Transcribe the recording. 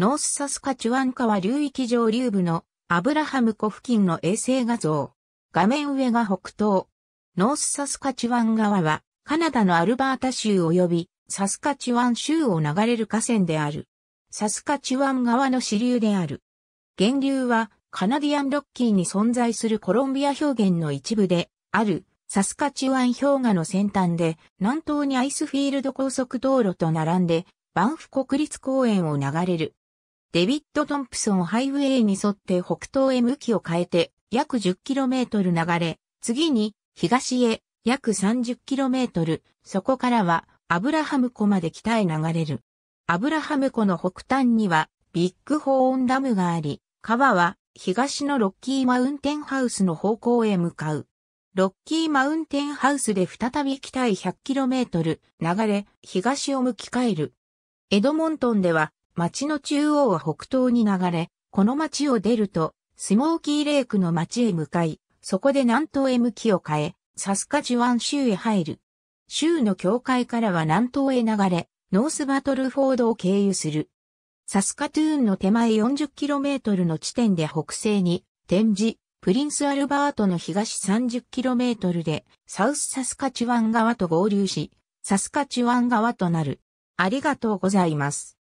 ノースサスカチュアン川流域上流部のアブラハム湖付近の衛星画像。画面上が北東。ノースサスカチュアン川はカナダのアルバータ州及びサスカチュワン州を流れる河川である。サスカチュワン川の支流である。源流はカナディアンロッキーに存在するコロンビア表現の一部であるサスカチュワン氷河の先端で南東にアイスフィールド高速道路と並んでバンフ国立公園を流れるデビッド・トンプソンハイウェイに沿って北東へ向きを変えて約 10km 流れ、次に東へ約 30km、そこからはアブラハム湖まで北へ流れる。アブラハム湖の北端にはビッグホーンダムがあり、川は東のロッキーマウンテンハウスの方向へ向かう。ロッキーマウンテンハウスで再び北へ 100km 流れ、東を向き変える。エドモントンでは町の中央は北東に流れ、この町を出ると、スモーキーレークの町へ向かい、そこで南東へ向きを変え、サスカジュワン州へ入る。州の境界からは南東へ流れ、ノースバトルフォードを経由する。サスカトゥーンの手前 40km の地点で北西に、展示、プリンスアルバートの東 30km で、サウスサスカチュワン側と合流し、サスカチュワン側となる。ありがとうございます。